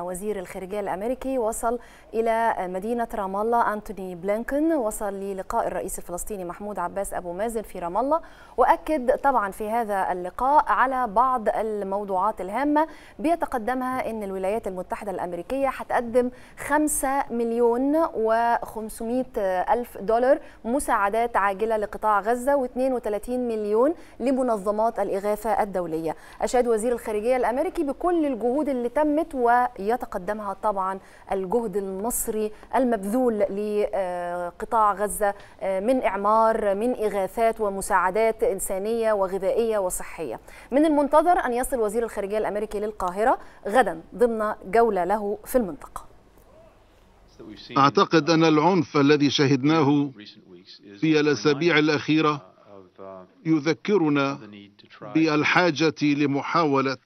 وزير الخارجية الأمريكي وصل إلى مدينة رام الله أنتوني بلينكن وصل للقاء الرئيس الفلسطيني محمود عباس أبو مازن في رام الله وأكد طبعا في هذا اللقاء على بعض الموضوعات الهامة بيتقدمها أن الولايات المتحدة الأمريكية هتقدم 5 مليون و500 ألف دولار مساعدات عاجلة لقطاع غزة و32 مليون لمنظمات الإغاثة الدولية أشاد وزير الخارجية الأمريكي بكل الجهود اللي تمت و يتقدمها طبعا الجهد المصري المبذول لقطاع غزة من إعمار من إغاثات ومساعدات إنسانية وغذائية وصحية من المنتظر أن يصل وزير الخارجية الأمريكي للقاهرة غدا ضمن جولة له في المنطقة أعتقد أن العنف الذي شهدناه في الأسابيع الأخيرة يذكرنا بالحاجة لمحاولة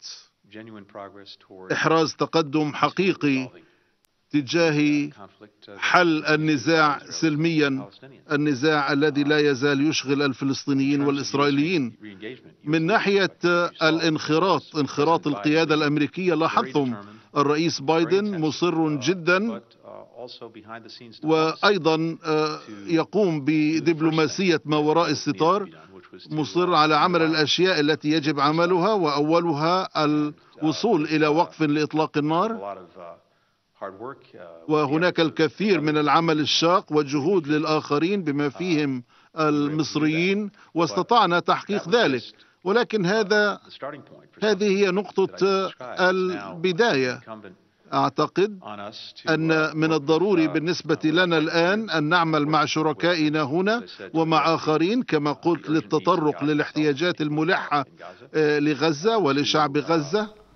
إحراز تقدم حقيقي تجاه حل النزاع سلميا النزاع الذي لا يزال يشغل الفلسطينيين والإسرائيليين من ناحية الانخراط انخراط القيادة الأمريكية لاحظتم الرئيس بايدن مصر جدا وأيضا آه، يقوم بدبلوماسية ما وراء الستار مصر على عمل الأشياء التي يجب عملها وأولها الوصول إلى وقف لإطلاق النار uh, uh, وهناك الكثير من العمل الشاق وجهود للآخرين بما uh, فيهم المصريين واستطعنا تحقيق ذلك ولكن هذا هذه هي نقطة البداية أعتقد أن uh, من الضروري uh, بالنسبة لنا الآن أن نعمل مع شركائنا هنا ومع آخرين كما قلت للتطرق للاحتياجات الملحة آه، لغزة ولشعب uh, غزة